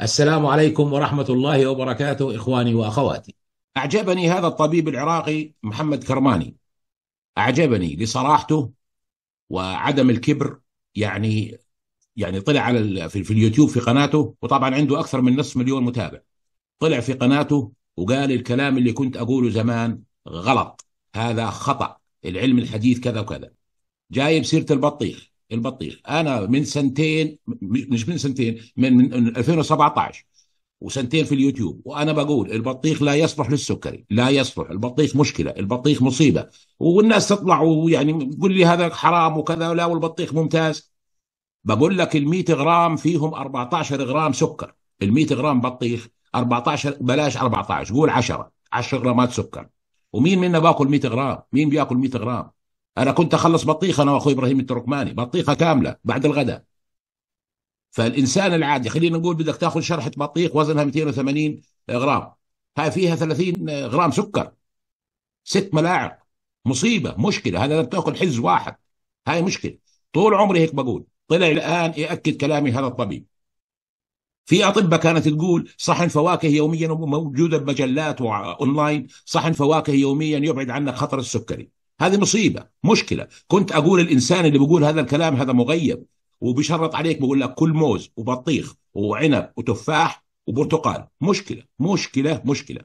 السلام عليكم ورحمة الله وبركاته إخواني وأخواتي أعجبني هذا الطبيب العراقي محمد كرماني أعجبني لصراحته وعدم الكبر يعني يعني طلع على في اليوتيوب في قناته وطبعا عنده أكثر من نصف مليون متابع طلع في قناته وقال الكلام اللي كنت أقوله زمان غلط هذا خطأ العلم الحديث كذا وكذا جايب سيرة البطيخ البطيخ انا من سنتين مش من سنتين من, من 2017 وسنتين في اليوتيوب وانا بقول البطيخ لا يصلح للسكري لا يصلح البطيخ مشكله البطيخ مصيبه والناس تطلع ويعني تقول لي هذا حرام وكذا ولا والبطيخ ممتاز بقول لك ال100 غرام فيهم 14 غرام سكر ال100 غرام بطيخ 14 بلاش 14 قول 10 10 غرامات سكر ومين منا باكل 100 غرام مين بياكل 100 غرام انا كنت اخلص بطيخه انا واخوي ابراهيم التركماني بطيخه كامله بعد الغداء فالانسان العادي خلينا نقول بدك تاخذ شرحه بطيخ وزنها 280 غرام هاي فيها 30 غرام سكر ست ملاعق مصيبه مشكله هذا بتاكل حز واحد هاي مشكله طول عمري هيك بقول طلع الان ياكد كلامي هذا الطبيب في اطباء كانت تقول صحن فواكه يوميا موجوده بمجلات واونلاين صحن فواكه يوميا يبعد عنك خطر السكري هذه مصيبه مشكله كنت اقول الانسان اللي بيقول هذا الكلام هذا مغيب وبيشرط عليك بيقول لك كل موز وبطيخ وعنب وتفاح وبرتقال مشكله مشكله مشكله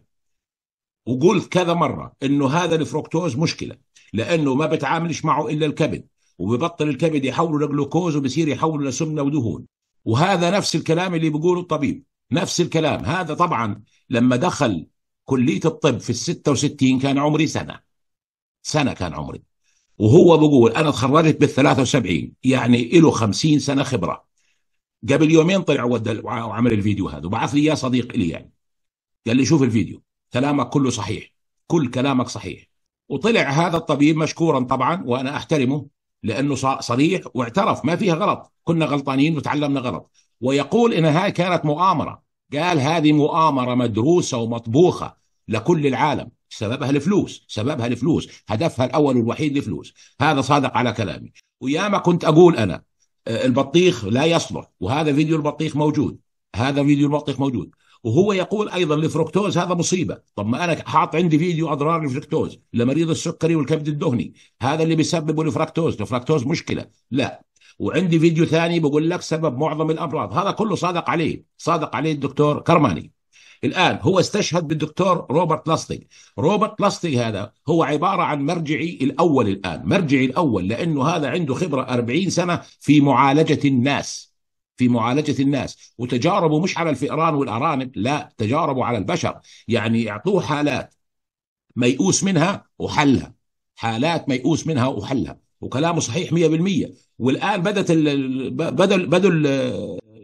وقلت كذا مره انه هذا الفركتوز مشكله لانه ما بتعاملش معه الا الكبد وببطل الكبد يحوله لجلوكوز وبصير يحوله لسمنه ودهون وهذا نفس الكلام اللي بيقوله الطبيب نفس الكلام هذا طبعا لما دخل كليه الطب في ال 66 كان عمري سنه سنة كان عمري وهو بقول أنا تخرجت بال 73 يعني له 50 سنة خبرة قبل يومين طلع وعمل الفيديو هذا وبعث لي إياه صديق لي يعني قال لي شوف الفيديو كلامك كله صحيح كل كلامك صحيح وطلع هذا الطبيب مشكورا طبعا وأنا أحترمه لأنه صريح واعترف ما فيها غلط كنا غلطانين وتعلمنا غلط ويقول إن هاي كانت مؤامرة قال هذه مؤامرة مدروسة ومطبوخة لكل العالم سببها الفلوس سببها الفلوس هدفها الأول والوحيد الفلوس هذا صادق على كلامي وياما كنت أقول أنا آه، البطيخ لا يصلح وهذا فيديو البطيخ موجود هذا فيديو البطيخ موجود وهو يقول ايضا الفركتوز هذا مصيبه طب ما انا حاط عندي فيديو اضرار الفركتوز لمريض السكري والكبد الدهني هذا اللي بيسببه الفركتوز الفركتوز مشكله لا وعندي فيديو ثاني بقول لك سبب معظم الامراض هذا كله صادق عليه صادق عليه الدكتور كرماني الآن هو استشهد بالدكتور روبرت لاستيج روبرت لاستيج هذا هو عبارة عن مرجعي الأول الآن مرجعي الأول لأنه هذا عنده خبرة 40 سنة في معالجة الناس في معالجة الناس وتجاربه مش على الفئران والأرانب لا تجاربه على البشر يعني يعطوه حالات ميؤوس منها وحلها حالات ميؤوس منها وحلها وكلامه صحيح 100% والان بدت بدل بدل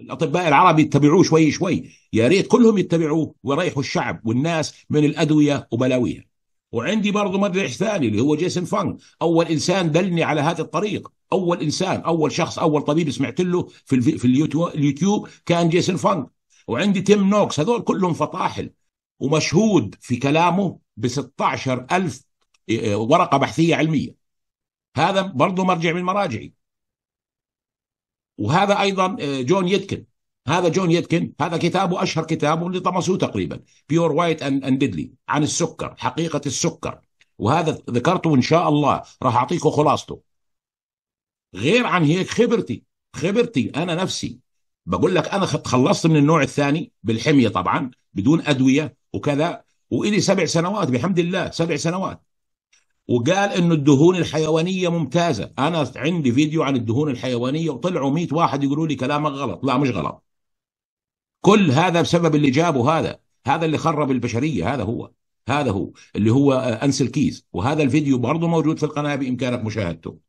الاطباء العرب يتبعوه شوي شوي يا ريت كلهم يتبعوه ويريحوا الشعب والناس من الادويه وبلاويها وعندي برضه مدرع ثاني اللي هو جيسون فانغ اول انسان دلني على هذا الطريق اول انسان اول شخص اول طبيب سمعت له في في اليوتيوب كان جيسون فانغ وعندي تيم نوكس هذول كلهم فطاحل ومشهود في كلامه ب ألف إيه، ورقه بحثيه علميه هذا برضه مرجع من مراجعي وهذا ايضا آه، جون يدكن هذا جون يدكن هذا كتابه اشهر كتابه اللي طمسوه تقريبا بيور وايت اند ديدلي عن السكر حقيقه السكر وهذا ذكرته ان شاء الله راح اعطيكم خلاصته غير عن هيك خبرتي خبرتي انا نفسي بقول لك انا خلصت من النوع الثاني بالحميه طبعا بدون ادويه وكذا والي سبع سنوات بحمد الله سبع سنوات وقال انه الدهون الحيوانيه ممتازه انا عندي فيديو عن الدهون الحيوانيه وطلعوا 100 واحد يقولوا لي كلامك غلط لا مش غلط كل هذا بسبب اللي جابه هذا هذا اللي خرب البشريه هذا هو هذا هو اللي هو آه، انس الكيز وهذا الفيديو برضه موجود في القناه بامكانك مشاهدته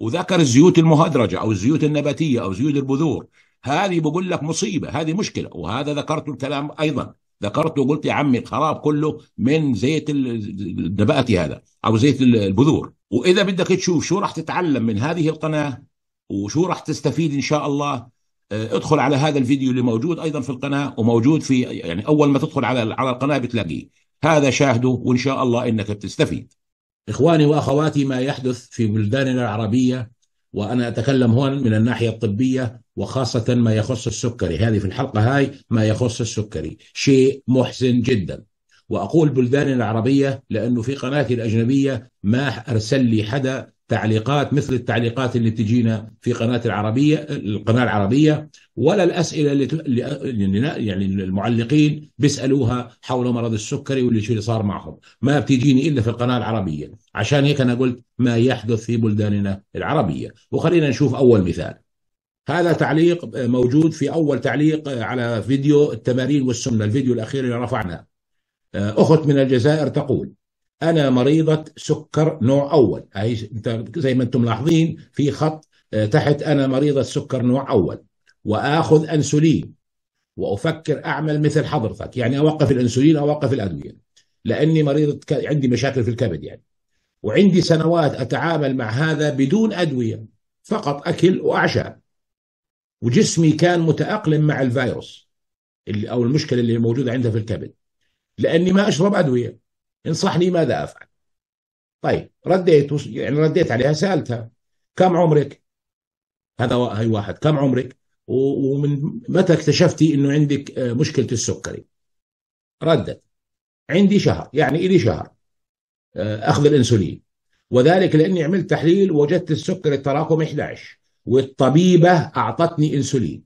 وذكر الزيوت المهدرجه او الزيوت النباتيه او زيوت البذور هذه بقول لك مصيبه هذه مشكله وهذا ذكرته الكلام ايضا ذكرت وقلت يا عمي الخراب كله من زيت الدباتي هذا او زيت البذور واذا بدك تشوف شو راح تتعلم من هذه القناه وشو راح تستفيد ان شاء الله آه، ادخل على هذا الفيديو اللي موجود ايضا في القناه وموجود في يعني اول ما تدخل على على القناه بتلاقيه هذا شاهده وان شاء الله انك بتستفيد اخواني واخواتي ما يحدث في بلداننا العربيه وانا اتكلم هون من الناحيه الطبيه وخاصه ما يخص السكري، هذه في الحلقه هاي ما يخص السكري، شيء محزن جدا. واقول بلدان العربيه لانه في قناتي الاجنبيه ما ارسل لي حدا تعليقات مثل التعليقات اللي تجينا في قناة العربية القناة العربية ولا الأسئلة اللي يعني المعلقين بيسألوها حول مرض السكري واللي شو اللي صار معهم ما بتجيني إلا في القناة العربية عشان هيك أنا قلت ما يحدث في بلداننا العربية وخلينا نشوف أول مثال هذا تعليق موجود في أول تعليق على فيديو التمارين والسمنة الفيديو الأخير اللي رفعناه أخت من الجزائر تقول انا مريضه سكر نوع اول اهي انت زي ما انتم ملاحظين في خط آه، تحت انا مريضه سكر نوع اول واخذ انسولين وافكر اعمل مثل حضرتك يعني اوقف الانسولين اوقف الادويه لاني مريضه عندي مشاكل في الكبد يعني وعندي سنوات اتعامل مع هذا بدون ادويه فقط اكل واعشاب وجسمي كان متاقلم مع الفيروس اللي او المشكله اللي موجوده عنده في الكبد لاني ما اشرب ادويه انصحني ماذا أفعل طيب رديت وش... يعني رديت عليها سألتها كم عمرك هذا هي واحد كم عمرك و... ومن متى اكتشفتي انه عندك آه، مشكله السكري ردت عندي شهر يعني إلي شهر آه، أخذ الأنسولين وذلك لأني عملت تحليل وجدت السكر التراكم 11 والطبيبة أعطتني أنسولين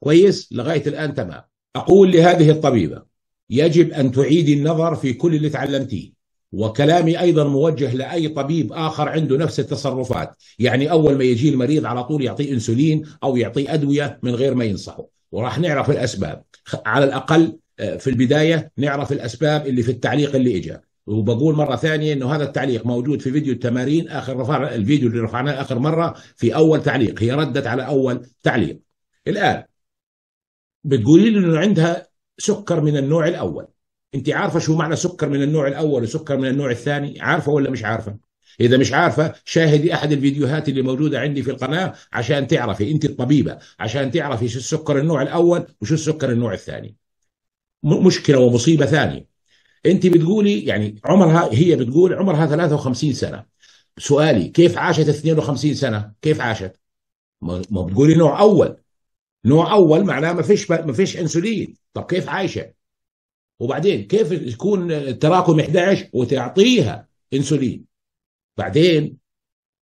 كويس لغاية الآن تمام أقول لهذه الطبيبة يجب أن تعيدي النظر في كل اللي تعلمتيه وكلامي أيضا موجه لأي طبيب آخر عنده نفس التصرفات يعني أول ما يجي المريض على طول يعطيه إنسولين أو يعطيه أدوية من غير ما ينصحه وراح نعرف الأسباب على الأقل آه، في البداية نعرف الأسباب اللي في التعليق اللي إجا وبقول مره ثانيه انه هذا التعليق موجود في فيديو التمارين اخر رفع الفيديو اللي رفعناه اخر مره في اول تعليق هي ردت على اول تعليق الان بتقولي لي انه عندها سكر من النوع الاول انت عارفه شو معنى سكر من النوع الاول وسكر من النوع الثاني عارفه ولا مش عارفه اذا مش عارفه شاهدي احد الفيديوهات اللي موجوده عندي في القناه عشان تعرفي انت الطبيبه عشان تعرفي شو السكر النوع الاول وشو السكر النوع الثاني مشكله ومصيبه ثانيه انت بتقولي يعني عمرها هي بتقول عمرها 53 سنه سؤالي كيف عاشت 52 سنه كيف عاشت ما بتقولي نوع اول نوع اول معناه ما فيش ما فيش انسولين طب كيف عايشه وبعدين كيف يكون تراكم 11 وتعطيها انسولين بعدين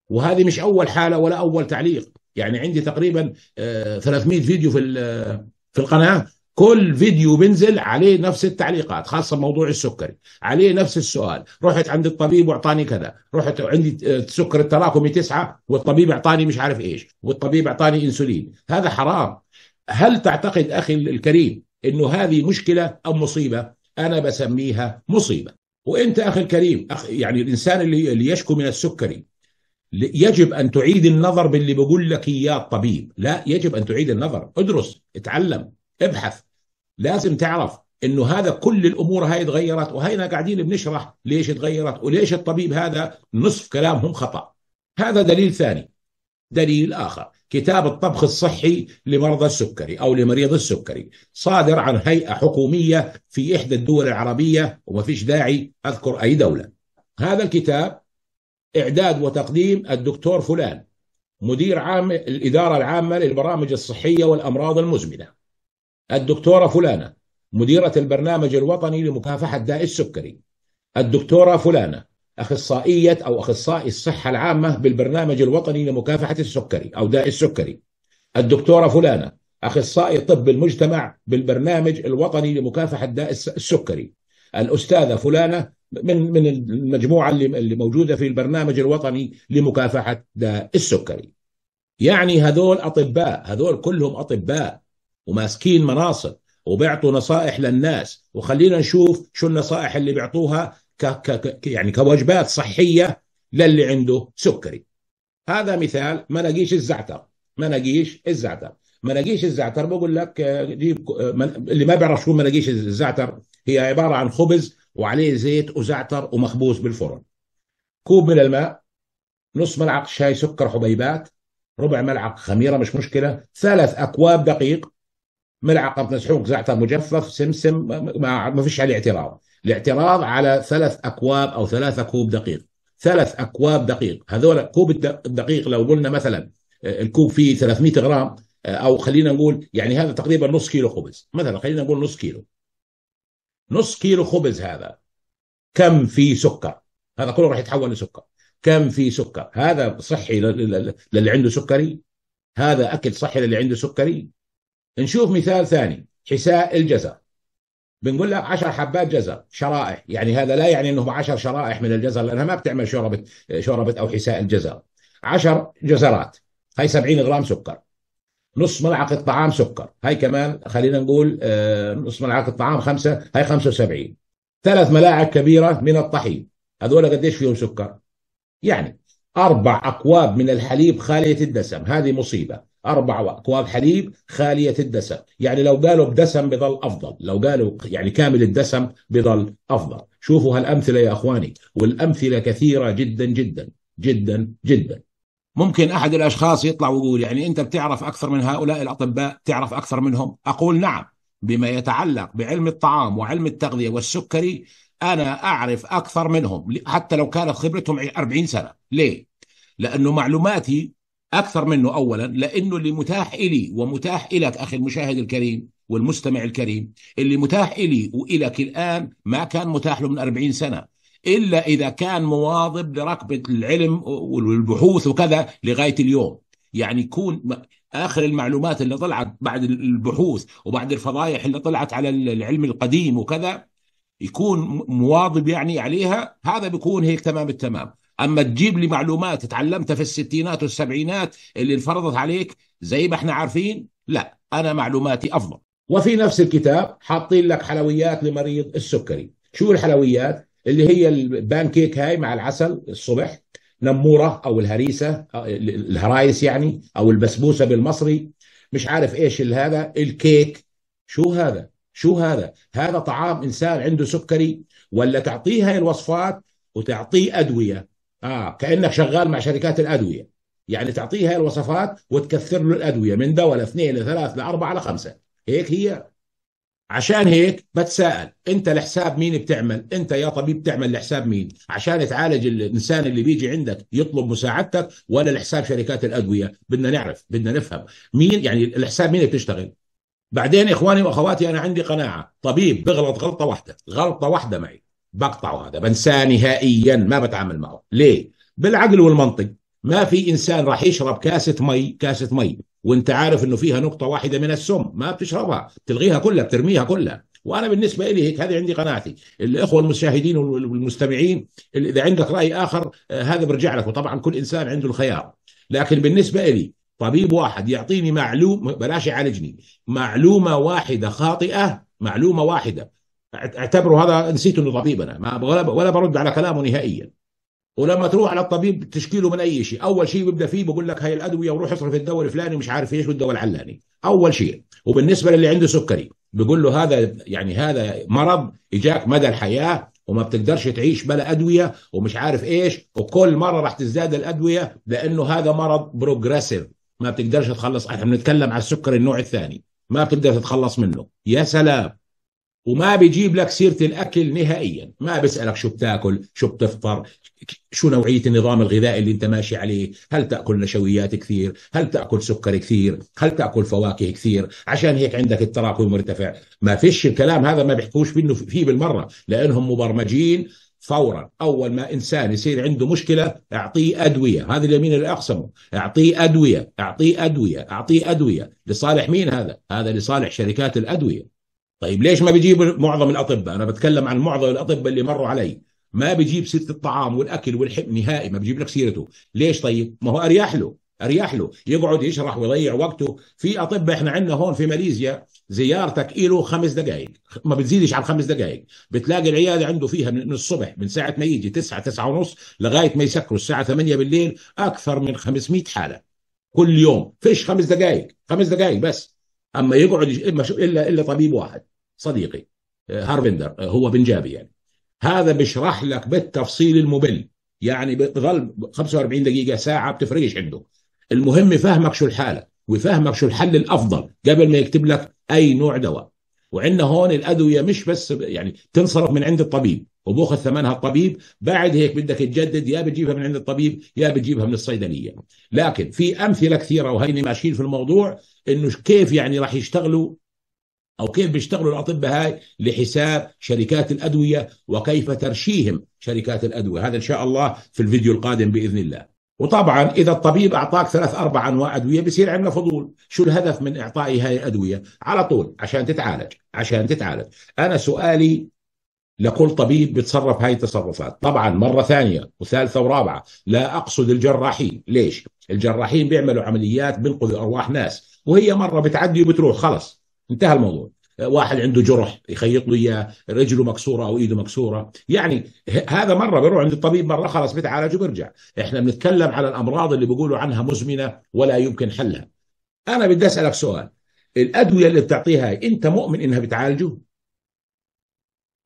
وهذه مش اول حاله ولا اول تعليق يعني عندي تقريبا 300 آه، فيديو في آه، في القناه كل فيديو بنزل عليه نفس التعليقات خاصه موضوع السكري عليه نفس السؤال رحت عند الطبيب واعطاني كذا رحت عندي آه، سكر التراكمي تسعة والطبيب اعطاني مش عارف ايش والطبيب اعطاني انسولين هذا حرام هل تعتقد أخي الكريم أنه هذه مشكلة أو مصيبة أنا بسميها مصيبة وأنت أخي الكريم أخ يعني الإنسان اللي, يشكو من السكري يجب أن تعيد النظر باللي بقول لك إياه الطبيب لا يجب أن تعيد النظر ادرس اتعلم ابحث لازم تعرف انه هذا كل الامور هاي تغيرت وهينا قاعدين بنشرح ليش تغيرت وليش الطبيب هذا نصف كلامهم خطا هذا دليل ثاني دليل آخر كتاب الطبخ الصحي لمرضى السكري أو لمريض السكري صادر عن هيئة حكومية في إحدى الدول العربية وما فيش داعي أذكر أي دولة هذا الكتاب إعداد وتقديم الدكتور فلان مدير عام الإدارة العامة للبرامج الصحية والأمراض المزمنة الدكتورة فلانة مديرة البرنامج الوطني لمكافحة داء السكري الدكتورة فلانة اخصائيه او اخصائي الصحه العامه بالبرنامج الوطني لمكافحه السكري او داء السكري. الدكتوره فلانه اخصائي طب المجتمع بالبرنامج الوطني لمكافحه داء السكري. الاستاذه فلانه من من المجموعه اللي موجوده في البرنامج الوطني لمكافحه داء السكري. يعني هذول اطباء، هذول كلهم اطباء وماسكين مناصب وبيعطوا نصائح للناس وخلينا نشوف شو النصائح اللي بيعطوها ك ك يعني كوجبات صحيه للي عنده سكري هذا مثال مناقيش الزعتر مناقيش الزعتر مناقيش الزعتر بقول لك آه، جيب آه، اللي ما بيعرف شو مناقيش الزعتر هي عباره عن خبز وعليه زيت وزعتر ومخبوز بالفرن كوب من الماء نص ملعقه شاي سكر حبيبات ربع ملعقه خميره مش مشكله ثلاث اكواب دقيق ملعقه مسحوق زعتر مجفف سمسم ما فيش عليه اعتراض الاعتراض على ثلاث اكواب او ثلاثة كوب دقيق ثلاث اكواب دقيق هذول كوب الدقيق لو قلنا مثلا آه، الكوب فيه 300 غرام آه، او خلينا نقول يعني هذا تقريبا نص كيلو خبز مثلا خلينا نقول نص كيلو نص كيلو خبز هذا كم فيه سكر هذا كله راح يتحول لسكر كم فيه سكر هذا صحي للي عنده سكري هذا اكل صحي للي عنده سكري نشوف مثال ثاني حساء الجزر بنقول لك 10 حبات جزر شرائح يعني هذا لا يعني انهم 10 شرائح من الجزر لانها ما بتعمل شوربه شوربه او حساء الجزر 10 جزرات هاي 70 غرام سكر نص ملعقه طعام سكر هاي كمان خلينا نقول آه، نص ملعقه طعام خمسه هاي 75 ثلاث ملاعق كبيره من الطحين هذول قديش فيهم سكر يعني اربع اكواب من الحليب خاليه الدسم هذه مصيبه أربع أكواب حليب خالية الدسم يعني لو قالوا بدسم بظل أفضل لو قالوا يعني كامل الدسم بظل أفضل شوفوا هالأمثلة يا أخواني والأمثلة كثيرة جدا جدا جدا جدا ممكن أحد الأشخاص يطلع ويقول يعني أنت بتعرف أكثر من هؤلاء الأطباء تعرف أكثر منهم أقول نعم بما يتعلق بعلم الطعام وعلم التغذية والسكري أنا أعرف أكثر منهم حتى لو كانت خبرتهم 40 سنة ليه؟ لأنه معلوماتي أكثر منه أولا لأنه اللي متاح إلي ومتاح إلك أخي المشاهد الكريم والمستمع الكريم اللي متاح إلي وإلك الآن ما كان متاح له من 40 سنة إلا إذا كان مواظب لركبة العلم والبحوث وكذا لغاية اليوم يعني يكون اخر المعلومات اللي طلعت بعد البحوث وبعد الفضايح اللي طلعت على العلم القديم وكذا يكون مواظب يعني عليها هذا بيكون هيك تمام التمام اما تجيب لي معلومات تعلمتها في الستينات والسبعينات اللي انفرضت عليك زي ما احنا عارفين لا انا معلوماتي افضل وفي نفس الكتاب حاطين لك حلويات لمريض السكري شو الحلويات اللي هي البان كيك هاي مع العسل الصبح نموره او الهريسه الهرايس يعني او البسبوسه بالمصري مش عارف ايش هذا الكيك شو هذا شو هذا هذا طعام انسان عنده سكري ولا تعطيه هاي الوصفات وتعطيه ادويه اه كانك شغال مع شركات الادويه يعني تعطيه هاي الوصفات وتكثر له الادويه من دواء لاثنين لثلاث لاربعه لخمسه هيك هي عشان هيك بتساءل انت لحساب مين بتعمل انت يا طبيب تعمل لحساب مين عشان تعالج الانسان اللي بيجي عندك يطلب مساعدتك ولا لحساب شركات الادويه بدنا نعرف بدنا نفهم مين يعني لحساب مين بتشتغل بعدين اخواني واخواتي انا عندي قناعه طبيب بغلط غلطه واحده غلطه واحده معي بقطعه هذا بنساه نهائيا ما بتعامل معه ليه بالعقل والمنطق ما في انسان راح يشرب كاسه مي كاسه مي وانت عارف انه فيها نقطه واحده من السم ما بتشربها بتلغيها كلها بترميها كلها وانا بالنسبه لي هيك هذه عندي قناعتي الاخوه المشاهدين والمستمعين اذا عندك راي اخر آه، هذا برجع لك وطبعا كل انسان عنده الخيار لكن بالنسبه لي طبيب واحد يعطيني معلوم بلاش يعالجني معلومه واحده خاطئه معلومه واحده اعتبروا هذا نسيت انه طبيب انا ما ولا برد على كلامه نهائيا ولما تروح على الطبيب تشكيله من اي شيء اول شيء بيبدا فيه بقول لك هاي الادويه وروح اصرف الدواء الفلاني ومش عارف ايش والدواء العلاني اول شيء وبالنسبه للي عنده سكري بقول له هذا يعني هذا مرض اجاك مدى الحياه وما بتقدرش تعيش بلا ادويه ومش عارف ايش وكل مره راح تزداد الادويه لانه هذا مرض بروجريسيف ما بتقدرش تخلص احنا بنتكلم على السكر النوع الثاني ما بتقدر تتخلص منه يا سلام وما بيجيب لك سيره الاكل نهائيا ما بيسالك شو بتاكل شو بتفطر شو نوعيه النظام الغذائي اللي انت ماشي عليه هل تاكل نشويات كثير هل تاكل سكر كثير هل تاكل فواكه كثير عشان هيك عندك التراكم مرتفع ما فيش الكلام هذا ما بيحكوش منه فيه بالمره لانهم مبرمجين فورا اول ما انسان يصير عنده مشكله اعطيه ادويه هذا اليمين اللي اقسمه اعطيه ادويه اعطيه ادويه اعطيه ادويه لصالح مين هذا هذا لصالح شركات الادويه طيب ليش ما بيجيب معظم الاطباء انا بتكلم عن معظم الاطباء اللي مروا علي ما بيجيب سيره الطعام والاكل والحب نهائي ما بيجيب لك سيرته ليش طيب ما هو اريح له اريح له يقعد يشرح ويضيع وقته في اطباء احنا عندنا هون في ماليزيا زيارتك له خمس دقائق ما بتزيدش عن خمس دقائق بتلاقي العياده عنده فيها من الصبح من ساعه ما يجي 9 9 ونص لغايه ما يسكروا الساعه 8 بالليل اكثر من 500 حاله كل يوم فيش خمس دقائق خمس دقائق بس اما يقعد الا الا طبيب واحد صديقي آه، هارفندر آه، هو بنجابي يعني هذا بيشرح لك بالتفصيل الممل يعني بظل 45 دقيقه ساعه بتفرقش عنده المهم فهمك شو الحاله ويفهمك شو الحل الافضل قبل ما يكتب لك اي نوع دواء وعندنا هون الادويه مش بس يعني تنصرف من عند الطبيب وبأخذ ثمنها الطبيب بعد هيك بدك تجدد يا بتجيبها من عند الطبيب يا بتجيبها من الصيدليه لكن في امثله كثيره وهيني ماشيين في الموضوع انه كيف يعني راح يشتغلوا او كيف بيشتغلوا الاطباء هاي لحساب شركات الادويه وكيف ترشيهم شركات الادويه هذا ان شاء الله في الفيديو القادم باذن الله وطبعا اذا الطبيب اعطاك ثلاث اربع انواع ادويه بصير عندنا فضول شو الهدف من اعطائي هاي الادويه على طول عشان تتعالج عشان تتعالج انا سؤالي لكل طبيب بيتصرف هاي التصرفات طبعا مرة ثانية وثالثة ورابعة لا أقصد الجراحين ليش الجراحين بيعملوا عمليات بينقذوا أرواح ناس وهي مرة بتعدي وبتروح خلص انتهى الموضوع واحد عنده جرح يخيط له اياه رجله مكسوره او ايده مكسوره يعني هذا مره بيروح عند الطبيب مره خلاص بيتعالج وبيرجع احنا بنتكلم على الامراض اللي بيقولوا عنها مزمنه ولا يمكن حلها انا بدي اسالك سؤال الادويه اللي بتعطيها انت مؤمن انها بتعالجه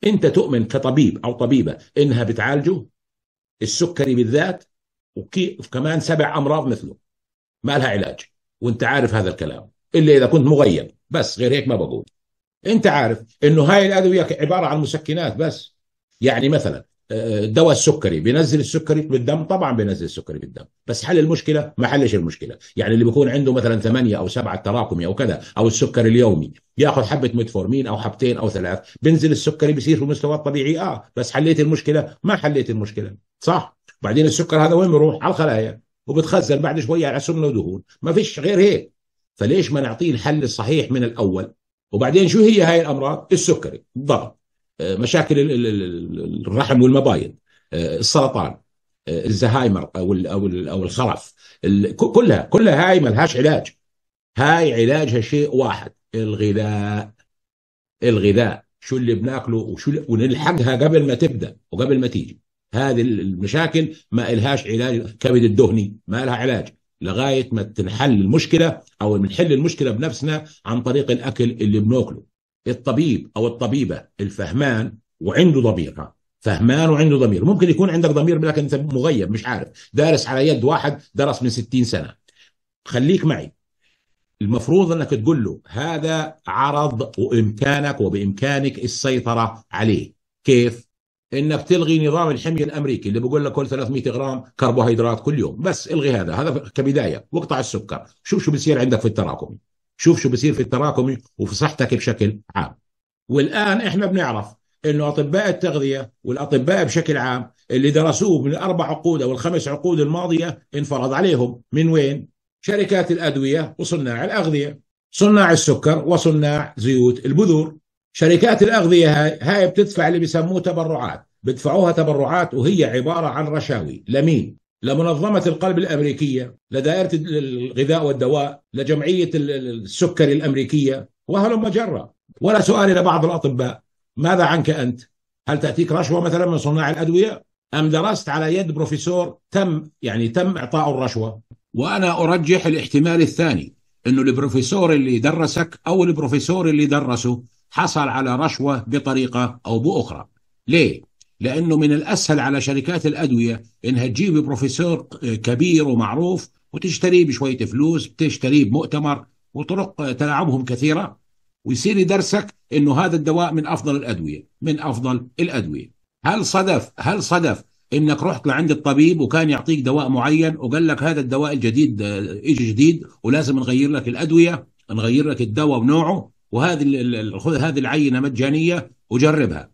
انت تؤمن كطبيب او طبيبه انها بتعالجه السكري بالذات وكمان سبع امراض مثله ما لها علاج وانت عارف هذا الكلام الا اذا كنت مغيب بس غير هيك ما بقول انت عارف انه هاي الادويه عباره عن مسكنات بس يعني مثلا دواء السكري بينزل السكري بالدم طبعا بينزل السكري بالدم بس حل المشكله ما حلش المشكله يعني اللي بيكون عنده مثلا ثمانية او سبعة تراكمي او كذا او السكري اليومي ياخذ حبه متفورمين او حبتين او ثلاث بينزل السكري بيصير في المستوى الطبيعي اه بس حليت المشكله ما حليت المشكله صح وبعدين السكر هذا وين بيروح على الخلايا وبتخزن بعد شويه على سمنه ودهون ما فيش غير هيك فليش ما نعطيه الحل الصحيح من الاول وبعدين شو هي هاي الامراض السكري الضغط مشاكل الرحم والمبايض آه، السرطان آه، الزهايمر او او او الخرف كلها كلها هاي ما لهاش علاج هاي علاجها شيء واحد الغذاء الغذاء شو اللي بناكله وشو اللي ونلحقها قبل ما تبدا وقبل ما تيجي هذه المشاكل ما لهاش علاج الكبد الدهني ما لها علاج لغايه ما تنحل المشكله او بنحل المشكله بنفسنا عن طريق الاكل اللي بناكله الطبيب او الطبيبه الفهمان وعنده ضمير فهمان وعنده ضمير ممكن يكون عندك ضمير لكن انت مغيب مش عارف دارس على يد واحد درس من 60 سنه خليك معي المفروض انك تقول له هذا عرض وامكانك وبامكانك السيطره عليه كيف انك تلغي نظام الحميه الامريكي اللي بيقول لك كل 300 غرام كربوهيدرات كل يوم بس الغي هذا هذا كبدايه واقطع السكر شوف شو بيصير عندك في التراكم شوف شو بصير في التراكم وفي صحتك بشكل عام والآن إحنا بنعرف انه اطباء التغذيه والاطباء بشكل عام اللي درسوه من الاربع عقود او الخمس عقود الماضيه انفرض عليهم من وين؟ شركات الادويه وصناع الاغذيه، صناع السكر وصناع زيوت البذور. شركات الاغذيه هاي, هاي بتدفع اللي بيسموه تبرعات، بدفعوها تبرعات وهي عباره عن رشاوي لمين؟ لمنظمة القلب الأمريكية لدائرة الغذاء والدواء لجمعية السكري الأمريكية وهلم مجرة ولا سؤال إلى بعض الأطباء ماذا عنك أنت؟ هل تأتيك رشوة مثلا من صناع الأدوية؟ أم درست على يد بروفيسور تم يعني تم إعطاء الرشوة؟ وأنا أرجح الاحتمال الثاني أنه البروفيسور اللي درسك أو البروفيسور اللي درسه حصل على رشوة بطريقة أو بأخرى ليه؟ لانه من الاسهل على شركات الادويه انها تجيب بروفيسور كبير ومعروف وتشتريه بشويه فلوس بتشتريه بمؤتمر وطرق تلاعبهم كثيره ويصير يدرسك انه هذا الدواء من افضل الادويه من افضل الادويه هل صدف هل صدف انك رحت لعند الطبيب وكان يعطيك دواء معين وقال لك هذا الدواء الجديد اجى جديد ولازم نغير لك الادويه نغير لك الدواء ونوعه وهذه خذ هذه العينه مجانيه وجربها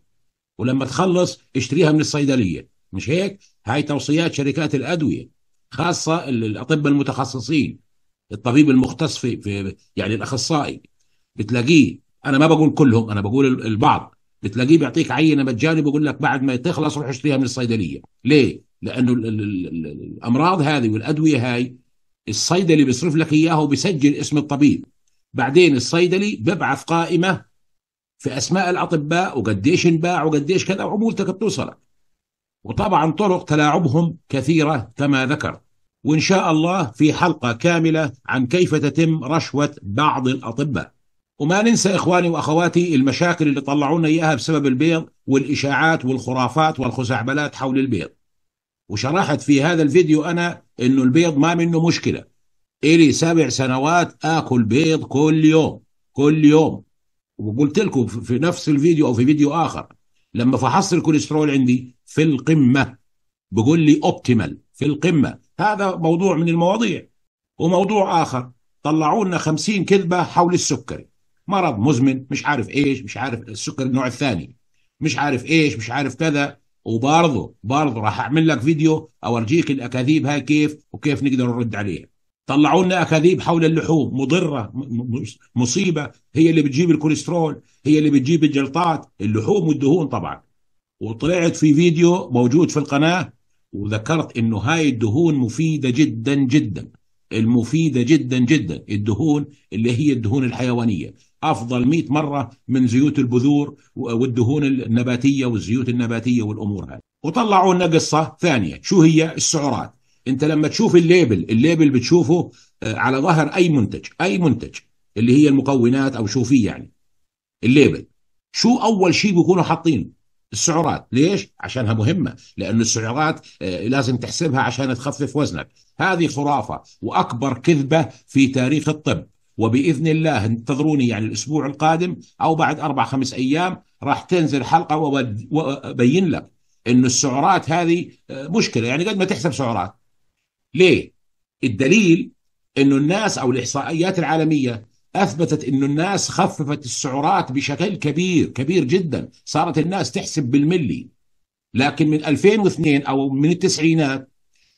ولما تخلص اشتريها من الصيدليه مش هيك هاي توصيات شركات الادويه خاصه الاطباء المتخصصين الطبيب المختص في, في يعني الاخصائي بتلاقيه انا ما بقول كلهم انا بقول البعض بتلاقيه بيعطيك عينه مجاني بقول لك بعد ما تخلص روح اشتريها من الصيدليه ليه لانه الامراض هذه والادويه هاي الصيدلي بيصرف لك اياها وبيسجل اسم الطبيب بعدين الصيدلي ببعث قائمه في اسماء الاطباء وقديش انباع وقديش كذا وعمولتك بتوصلك وطبعا طرق تلاعبهم كثيره كما ذكرت وان شاء الله في حلقه كامله عن كيف تتم رشوه بعض الاطباء وما ننسى اخواني واخواتي المشاكل اللي طلعوا لنا اياها بسبب البيض والاشاعات والخرافات والخزعبلات حول البيض وشرحت في هذا الفيديو انا انه البيض ما منه مشكله الي سبع سنوات اكل بيض كل يوم كل يوم وقلت لكم في نفس الفيديو او في فيديو اخر لما فحصت الكوليسترول عندي في القمه بقول لي اوبتيمال في القمه هذا موضوع من المواضيع وموضوع اخر طلعوا لنا 50 كذبه حول السكري مرض مزمن مش عارف ايش مش عارف السكر النوع الثاني مش عارف ايش مش عارف كذا وبرضه برضه راح اعمل لك فيديو اورجيك الاكاذيب هاي كيف وكيف نقدر نرد عليها طلعوا لنا اكاذيب حول اللحوم مضره مصيبه هي اللي بتجيب الكوليسترول هي اللي بتجيب الجلطات اللحوم والدهون طبعا وطلعت في فيديو موجود في القناه وذكرت انه هاي الدهون مفيده جدا جدا المفيده جدا جدا الدهون اللي هي الدهون الحيوانيه افضل 100 مره من زيوت البذور والدهون النباتيه والزيوت النباتيه والامور هذه وطلعوا لنا قصه ثانيه شو هي السعرات انت لما تشوف الليبل الليبل بتشوفه آه، على ظهر اي منتج اي منتج اللي هي المكونات او شو فيه يعني الليبل شو اول شيء بيكونوا حاطينه السعرات ليش عشانها مهمه لانه السعرات آه، لازم تحسبها عشان تخفف وزنك هذه خرافه واكبر كذبه في تاريخ الطب وباذن الله انتظروني يعني الاسبوع القادم او بعد اربع خمس ايام راح تنزل حلقه وابين لك انه السعرات هذه آه، مشكله يعني قد ما تحسب سعرات ليه؟ الدليل انه الناس او الاحصائيات العالميه اثبتت انه الناس خففت السعرات بشكل كبير كبير جدا صارت الناس تحسب بالملي لكن من 2002 او من التسعينات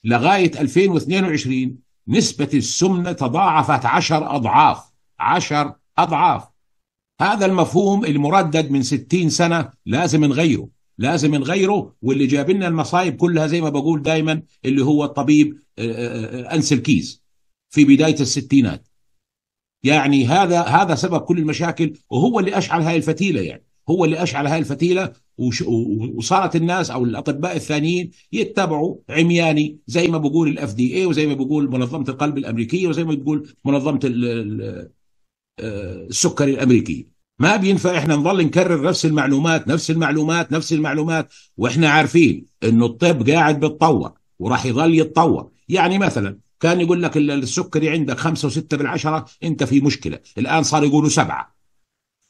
لغايه 2022 نسبه السمنه تضاعفت 10 اضعاف 10 اضعاف هذا المفهوم المردد من 60 سنه لازم نغيره لازم نغيره واللي جاب لنا المصايب كلها زي ما بقول دايما اللي هو الطبيب آه، آه، آه، انس الكيز في بدايه الستينات يعني هذا هذا سبب كل المشاكل وهو اللي اشعل هاي الفتيله يعني هو اللي اشعل هاي الفتيله وصارت الناس او الاطباء الثانيين يتبعوا عمياني زي ما بقول الاف دي اي وزي ما بقول منظمه القلب الامريكيه وزي ما بتقول منظمه السكري الامريكيه ما بينفع احنا نضل نكرر نفس المعلومات نفس المعلومات نفس المعلومات واحنا عارفين انه الطب قاعد بيتطور وراح يضل يتطور يعني مثلا كان يقول لك السكري عندك خمسة وستة بالعشرة انت في مشكلة الان صار يقولوا سبعة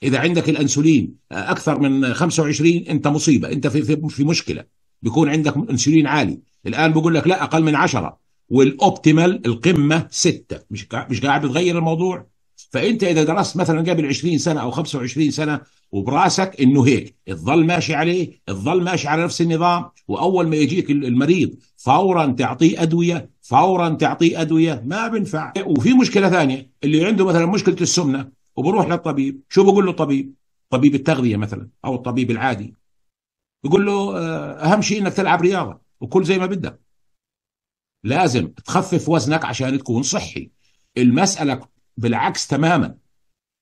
اذا عندك الانسولين اكثر من 25 انت مصيبة انت في, في مشكلة بيكون عندك انسولين عالي الان بيقول لك لا اقل من عشرة والاوبتيمال القمة ستة مش مش قاعد بتغير الموضوع فانت اذا درست مثلا قبل 20 سنه او 25 سنه وبراسك انه هيك تظل ماشي عليه تظل ماشي على نفس النظام واول ما يجيك المريض فورا تعطيه ادويه فورا تعطيه ادويه ما بنفع وفي مشكله ثانيه اللي عنده مثلا مشكله السمنه وبروح للطبيب شو بقول له الطبيب طبيب التغذيه مثلا او الطبيب العادي بقول له آه، اهم شيء انك تلعب رياضه وكل زي ما بدك لازم تخفف وزنك عشان تكون صحي المساله بالعكس تماما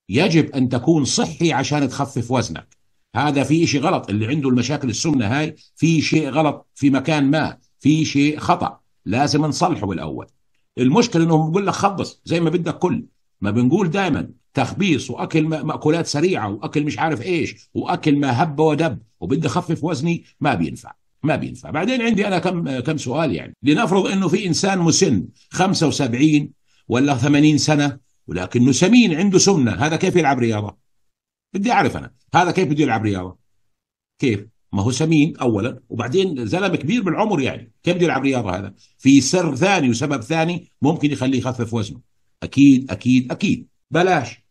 يجب أن تكون صحي عشان تخفف وزنك هذا في شيء غلط اللي عنده المشاكل السمنة هاي في شيء غلط في مكان ما في شيء خطأ لازم نصلحه بالأول المشكلة أنهم بقول لك خبص زي ما بدك كل ما بنقول دائما تخبيص واكل مأكولات سريعه واكل مش عارف ايش واكل ما هب ودب وبدي اخفف وزني ما بينفع ما بينفع بعدين عندي انا كم كم سؤال يعني لنفرض انه في انسان مسن 75 ولا 80 سنه ولكنه سمين عنده سمنه هذا كيف يلعب رياضه؟ بدي اعرف انا هذا كيف بده يلعب رياضه؟ كيف؟ ما هو سمين اولا وبعدين زلمه كبير بالعمر يعني كيف بده يلعب رياضه هذا؟ في سر ثاني وسبب ثاني ممكن يخليه يخفف وزنه اكيد اكيد اكيد بلاش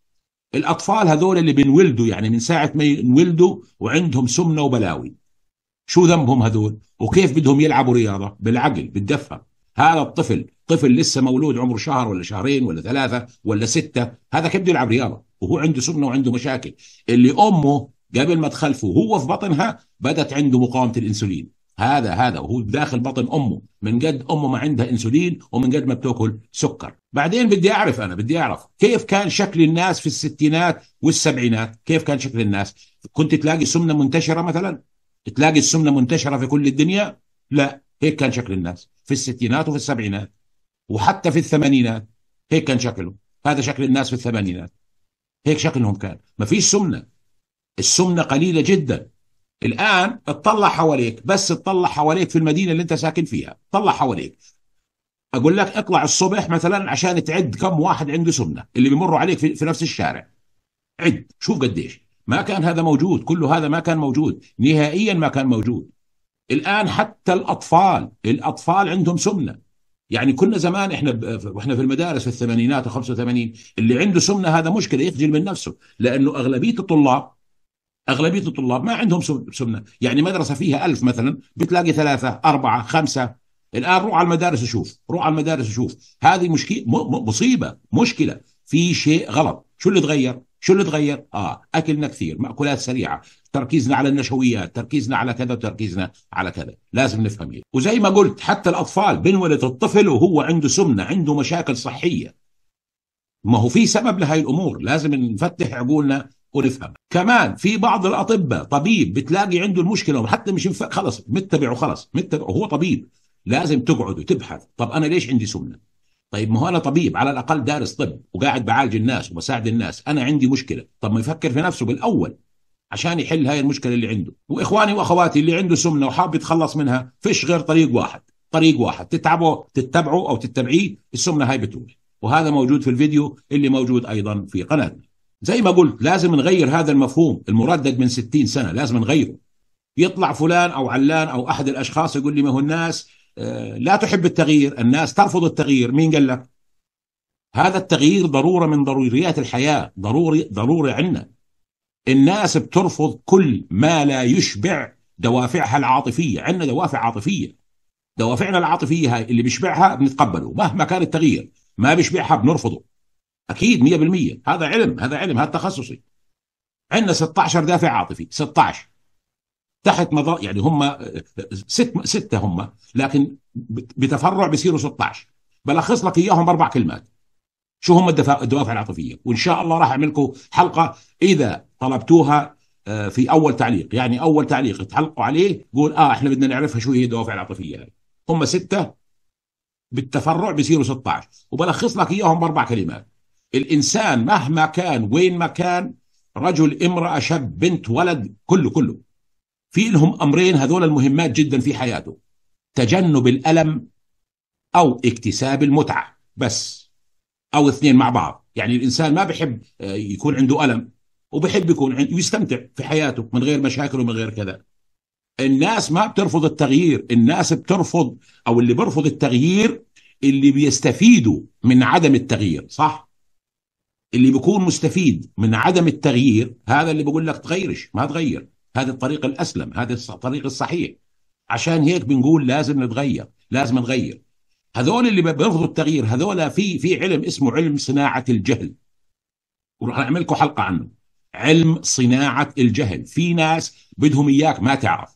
الاطفال هذول اللي بنولدوا يعني من ساعه ما ينولدوا وعندهم سمنه وبلاوي شو ذنبهم هذول وكيف بدهم يلعبوا رياضه بالعقل بالدفه هذا الطفل طفل لسه مولود عمره شهر ولا شهرين ولا ثلاثة ولا ستة هذا كيف بده يلعب رياضة وهو عنده سمنة وعنده مشاكل اللي أمه قبل ما تخلفه هو في بطنها بدت عنده مقاومة الإنسولين هذا هذا وهو داخل بطن امه من قد امه ما عندها انسولين ومن قد ما بتاكل سكر بعدين بدي اعرف انا بدي اعرف كيف كان شكل الناس في الستينات والسبعينات كيف كان شكل الناس كنت تلاقي سمنه منتشره مثلا تلاقي السمنه منتشره في كل الدنيا لا هيك كان شكل الناس في الستينات وفي السبعينات وحتى في الثمانينات هيك كان شكله هذا شكل الناس في الثمانينات هيك شكلهم كان ما فيش سمنة السمنة قليلة جدا الآن اطلع حواليك بس اطلع حواليك في المدينة اللي انت ساكن فيها اطلع حواليك اقول لك اطلع الصبح مثلا عشان تعد كم واحد عنده سمنة اللي بيمروا عليك في, في نفس الشارع عد شوف قديش ما كان هذا موجود كل هذا ما كان موجود نهائيا ما كان موجود الآن حتى الأطفال الأطفال عندهم سمنة يعني كنا زمان احنا واحنا في المدارس في الثمانينات و85 اللي عنده سمنه هذا مشكله يخجل من نفسه لانه اغلبيه الطلاب اغلبيه الطلاب ما عندهم سمنه يعني مدرسه فيها ألف مثلا بتلاقي ثلاثه اربعه خمسه الان روح على المدارس شوف روح على المدارس شوف هذه مشكله مصيبه مشكله في شيء غلط شو اللي تغير شو اللي تغير؟ اه اكلنا كثير، ماكولات سريعه، تركيزنا على النشويات، تركيزنا على كذا، تركيزنا على كذا، لازم نفهم هيك، وزي ما قلت حتى الاطفال بنولد الطفل وهو عنده سمنه، عنده مشاكل صحيه. ما هو في سبب لهي الامور، لازم نفتح عقولنا ونفهم كمان في بعض الاطباء طبيب بتلاقي عنده المشكله وحتى مش خلص متبعه خلص متبعه هو طبيب لازم تقعد وتبحث طب انا ليش عندي سمنه طيب ما هو انا طبيب على الاقل دارس طب وقاعد بعالج الناس وبساعد الناس انا عندي مشكله طب ما يفكر في نفسه بالاول عشان يحل هاي المشكله اللي عنده واخواني واخواتي اللي عنده سمنه وحاب يتخلص منها فيش غير طريق واحد طريق واحد تتعبه تتبعه او تتبعيه السمنه هاي بتروح وهذا موجود في الفيديو اللي موجود ايضا في قناتنا زي ما قلت لازم نغير هذا المفهوم المردد من 60 سنه لازم نغيره يطلع فلان او علان او احد الاشخاص يقول لي ما هو الناس آه، لا تحب التغيير الناس ترفض التغيير مين قال لك هذا التغيير ضرورة من ضروريات الحياة ضروري ضروري عنا الناس بترفض كل ما لا يشبع دوافعها العاطفية عنا دوافع عاطفية دوافعنا العاطفية هاي اللي بيشبعها بنتقبله مهما كان التغيير ما بيشبعها بنرفضه أكيد 100% هذا علم هذا علم هذا تخصصي عندنا 16 دافع عاطفي 16 تحت مظله يعني هم ست سته هم لكن بتفرع بيصيروا 16 بلخص لك اياهم اربع كلمات شو هم الدوافع العاطفيه وان شاء الله راح اعمل لكم حلقه اذا طلبتوها آه، في اول تعليق يعني اول تعليق تحلقوا عليه قول اه احنا بدنا نعرفها شو هي الدوافع العاطفيه هاي هم سته بالتفرع بيصيروا 16 وبلخص لك اياهم باربع كلمات الانسان مهما كان وين ما كان رجل امراه شاب بنت ولد كله كله في لهم امرين هذول المهمات جدا في حياته تجنب الالم او اكتساب المتعه بس او اثنين مع بعض يعني الانسان ما بحب آه، يكون عنده الم وبحب يكون يستمتع في حياته من غير مشاكل ومن غير كذا الناس ما بترفض التغيير الناس بترفض او اللي بيرفض التغيير اللي بيستفيدوا من عدم التغيير صح اللي بيكون مستفيد من عدم التغيير هذا اللي بقول لك تغيرش ما تغير هذا الطريق الاسلم هذا الطريق الصحيح عشان هيك بنقول لازم نتغير لازم نغير هذول اللي بيرفضوا التغيير هذول في في علم اسمه علم صناعه الجهل وراح اعمل لكم حلقه عنه علم صناعه الجهل في ناس بدهم اياك ما تعرف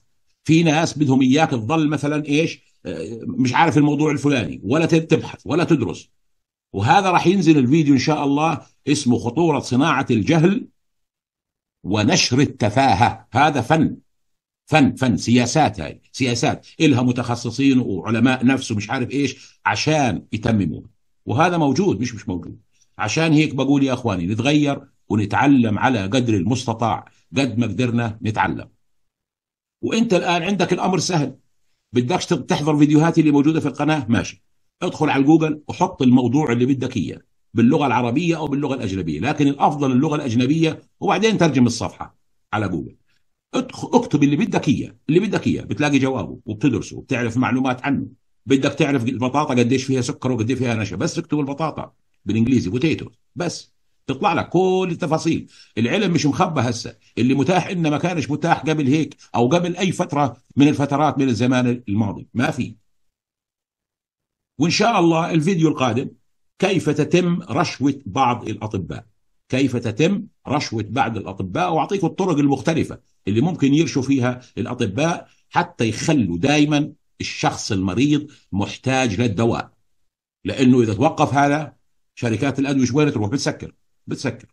في ناس بدهم اياك تظل مثلا ايش آه، مش عارف الموضوع الفلاني ولا تبحث ولا تدرس وهذا راح ينزل الفيديو ان شاء الله اسمه خطوره صناعه الجهل ونشر التفاهة هذا فن فن فن سياسات هاي سياسات إلها متخصصين وعلماء نفس ومش عارف إيش عشان يتمموا وهذا موجود مش مش موجود عشان هيك بقول يا أخواني نتغير ونتعلم على قدر المستطاع قد ما قدرنا نتعلم وانت الان عندك الامر سهل بدكش تحضر فيديوهاتي اللي موجوده في القناه ماشي ادخل على جوجل وحط الموضوع اللي بدك اياه باللغه العربيه او باللغه الاجنبيه لكن الافضل اللغه الاجنبيه وبعدين ترجم الصفحه على جوجل اكتب اللي بدك اياه اللي بدك اياه بتلاقي جوابه وبتدرسه وبتعرف معلومات عنه بدك تعرف البطاطا قديش فيها سكر وقديش إيه فيها نشا بس اكتب البطاطا بالانجليزي بوتيتو بس تطلع لك كل التفاصيل العلم مش مخبى هسه اللي متاح إن ما كانش متاح قبل هيك او قبل اي فتره من الفترات من الزمان الماضي ما في وان شاء الله الفيديو القادم كيف تتم رشوة بعض الأطباء كيف تتم رشوة بعض الأطباء وأعطيكم الطرق المختلفة اللي ممكن يرشوا فيها الأطباء حتى يخلوا دايما الشخص المريض محتاج للدواء لأنه إذا توقف هذا شركات الأدوية شوية تروح بتسكر بتسكر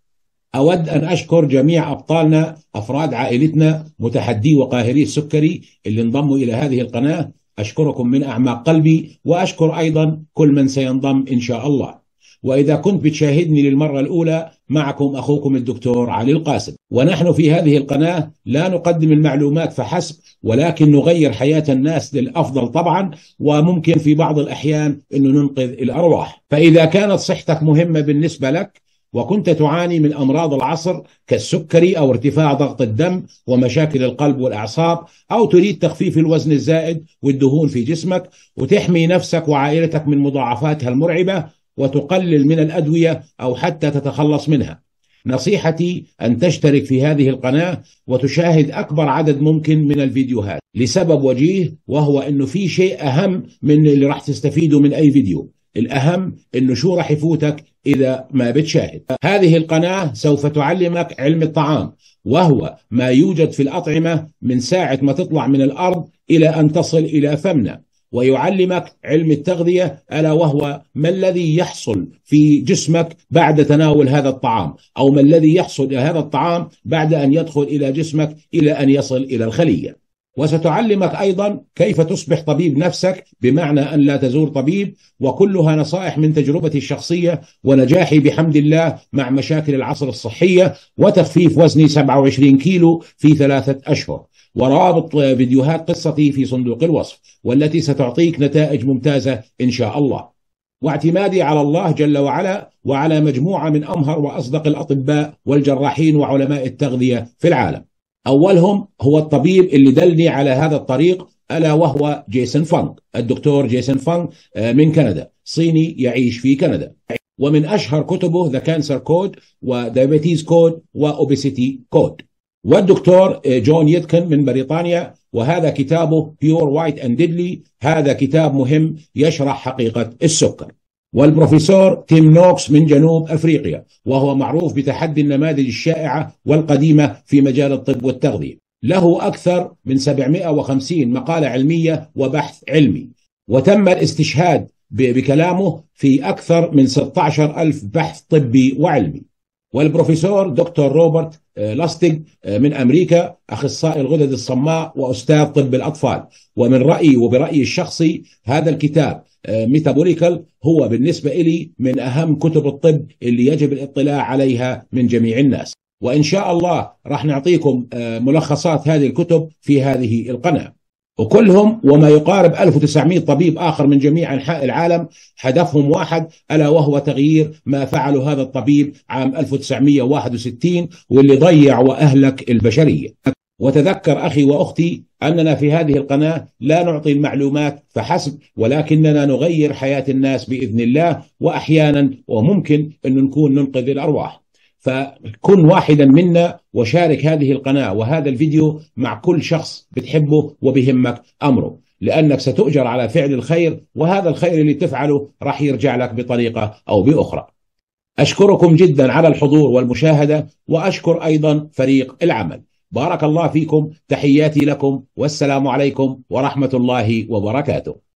أود أن أشكر جميع أبطالنا أفراد عائلتنا متحدي وقاهري السكري اللي انضموا إلى هذه القناة أشكركم من أعماق قلبي وأشكر أيضا كل من سينضم إن شاء الله وإذا كنت بتشاهدني للمرة الأولى معكم أخوكم الدكتور علي القاسم ونحن في هذه القناة لا نقدم المعلومات فحسب ولكن نغير حياة الناس للأفضل طبعا وممكن في بعض الأحيان أنه ننقذ الأرواح فإذا كانت صحتك مهمة بالنسبة لك وكنت تعاني من امراض العصر كالسكري او ارتفاع ضغط الدم ومشاكل القلب والاعصاب او تريد تخفيف الوزن الزائد والدهون في جسمك وتحمي نفسك وعائلتك من مضاعفاتها المرعبه وتقلل من الادويه او حتى تتخلص منها. نصيحتي ان تشترك في هذه القناه وتشاهد اكبر عدد ممكن من الفيديوهات لسبب وجيه وهو انه في شيء اهم من اللي راح تستفيده من اي فيديو. الأهم أنه شو راح يفوتك إذا ما بتشاهد هذه القناة سوف تعلمك علم الطعام وهو ما يوجد في الأطعمة من ساعة ما تطلع من الأرض إلى أن تصل إلى فمنا ويعلمك علم التغذية ألا وهو ما الذي يحصل في جسمك بعد تناول هذا الطعام أو ما الذي يحصل هذا الطعام بعد أن يدخل إلى جسمك إلى أن يصل إلى الخلية وستعلمك أيضا كيف تصبح طبيب نفسك بمعنى أن لا تزور طبيب وكلها نصائح من تجربتي الشخصية ونجاحي بحمد الله مع مشاكل العصر الصحية وتخفيف وزني 27 كيلو في ثلاثة أشهر ورابط فيديوهات قصتي في صندوق الوصف والتي ستعطيك نتائج ممتازة إن شاء الله واعتمادي على الله جل وعلا وعلى مجموعة من أمهر وأصدق الأطباء والجراحين وعلماء التغذية في العالم أولهم هو الطبيب اللي دلني على هذا الطريق ألا وهو جيسون فانغ الدكتور جيسون فانغ آه، من كندا صيني يعيش في كندا ومن أشهر كتبه ذا كانسر كود ودايابيتيز كود وأوبيسيتي كود والدكتور آه، جون يتكن من بريطانيا وهذا كتابه بيور وايت اند ديدلي هذا كتاب مهم يشرح حقيقة السكر والبروفيسور تيم نوكس من جنوب افريقيا وهو معروف بتحدي النماذج الشائعه والقديمه في مجال الطب والتغذيه. له اكثر من 750 مقاله علميه وبحث علمي وتم الاستشهاد بكلامه في اكثر من 16 ألف بحث طبي وعلمي. والبروفيسور دكتور روبرت آه، لاستيج آه، من امريكا اخصائي الغدد الصماء واستاذ طب الاطفال ومن رايي وبرايي الشخصي هذا الكتاب ميتابوليكال آه، هو بالنسبة إلي من أهم كتب الطب اللي يجب الاطلاع عليها من جميع الناس وإن شاء الله راح نعطيكم آه، ملخصات هذه الكتب في هذه القناة وكلهم وما يقارب 1900 طبيب آخر من جميع أنحاء العالم هدفهم واحد ألا وهو تغيير ما فعله هذا الطبيب عام 1961 واللي ضيع وأهلك البشرية وتذكر أخي وأختي أننا في هذه القناة لا نعطي المعلومات فحسب ولكننا نغير حياة الناس بإذن الله وأحيانا وممكن أن نكون ننقذ الأرواح فكن واحدا منا وشارك هذه القناة وهذا الفيديو مع كل شخص بتحبه وبهمك أمره لأنك ستؤجر على فعل الخير وهذا الخير اللي تفعله راح يرجع لك بطريقة أو بأخرى أشكركم جدا على الحضور والمشاهدة وأشكر أيضا فريق العمل بارك الله فيكم تحياتي لكم والسلام عليكم ورحمة الله وبركاته